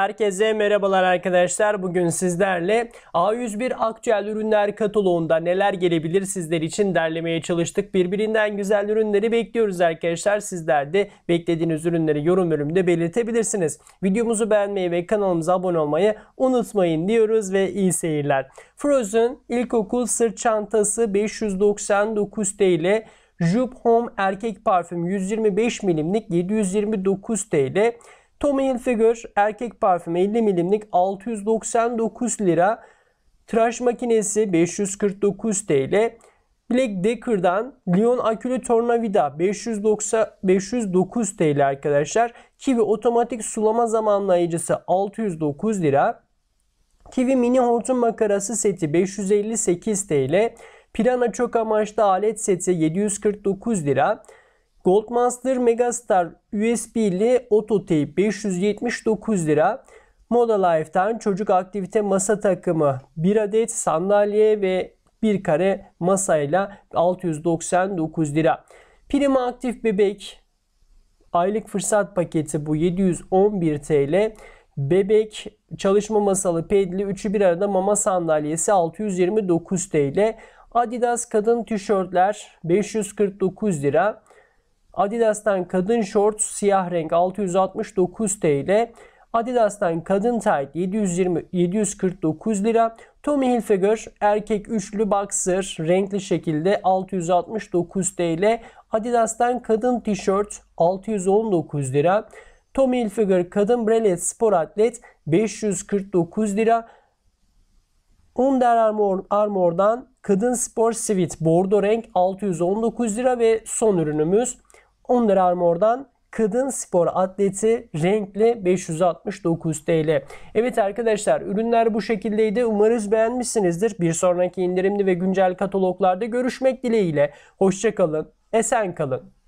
Herkese merhabalar arkadaşlar. Bugün sizlerle A101 aktüel ürünler kataloğunda neler gelebilir sizler için derlemeye çalıştık. Birbirinden güzel ürünleri bekliyoruz arkadaşlar. Sizler de beklediğiniz ürünleri yorum bölümünde belirtebilirsiniz. Videomuzu beğenmeyi ve kanalımıza abone olmayı unutmayın diyoruz ve iyi seyirler. Frozen ilkokul sırt çantası 599 TL. Jup Home erkek parfüm 125 mmlik 729 TL. Tommy Hilfiger erkek parfümü 50 milimlik 699 lira. Tıraş makinesi 549 TL. Black Decker'dan Lyon akülü tornavida 590 509 TL arkadaşlar. Kiwi otomatik sulama zamanlayıcısı 609 lira. Kiwi mini hortum makarası seti 558 TL. Pirana çok amaçlı alet seti 749 lira. Goldmaster Megastar USB'li Ototape 579 lira. Moda Life'tan çocuk aktivite masa takımı 1 adet sandalye ve 1 kare masayla 699 lira. Prim aktif bebek aylık fırsat paketi bu 711 TL. Bebek çalışma masalı pedli üçü bir arada mama sandalyesi 629 TL. Adidas kadın tişörtler 549 lira. Adidas'tan kadın şort siyah renk 669 TL. Adidas'tan kadın tayt 720 749 lira. Tommy Hilfiger erkek üçlü boxer renkli şekilde 669 TL. Adidas'tan kadın tişört 619 lira. Tommy Hilfiger kadın brelet spor atlet 549 lira. Under Armour, Armour'dan kadın spor sivit bordo renk 619 lira ve son ürünümüz Under Armour'dan kadın spor atleti renkli 569 TL. Evet arkadaşlar ürünler bu şekildeydi. Umarız beğenmişsinizdir. Bir sonraki indirimli ve güncel kataloglarda görüşmek dileğiyle. Hoşçakalın, esen kalın.